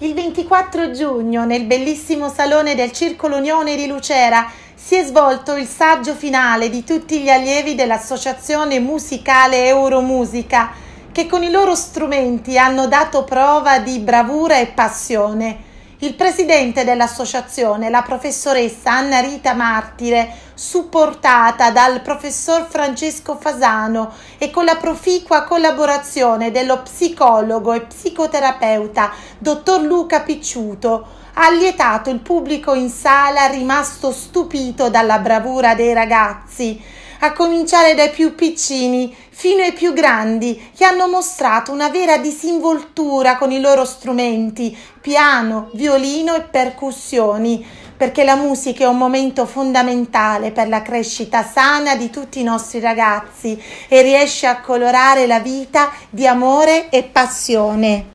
Il 24 giugno, nel bellissimo salone del Circolo Unione di Lucera, si è svolto il saggio finale di tutti gli allievi dell'Associazione Musicale Euromusica, che con i loro strumenti hanno dato prova di bravura e passione. Il presidente dell'associazione, la professoressa Anna Rita Martire, supportata dal professor Francesco Fasano e con la proficua collaborazione dello psicologo e psicoterapeuta dottor Luca Picciuto, ha lietato il pubblico in sala rimasto stupito dalla bravura dei ragazzi a cominciare dai più piccini fino ai più grandi, che hanno mostrato una vera disinvoltura con i loro strumenti, piano, violino e percussioni, perché la musica è un momento fondamentale per la crescita sana di tutti i nostri ragazzi e riesce a colorare la vita di amore e passione.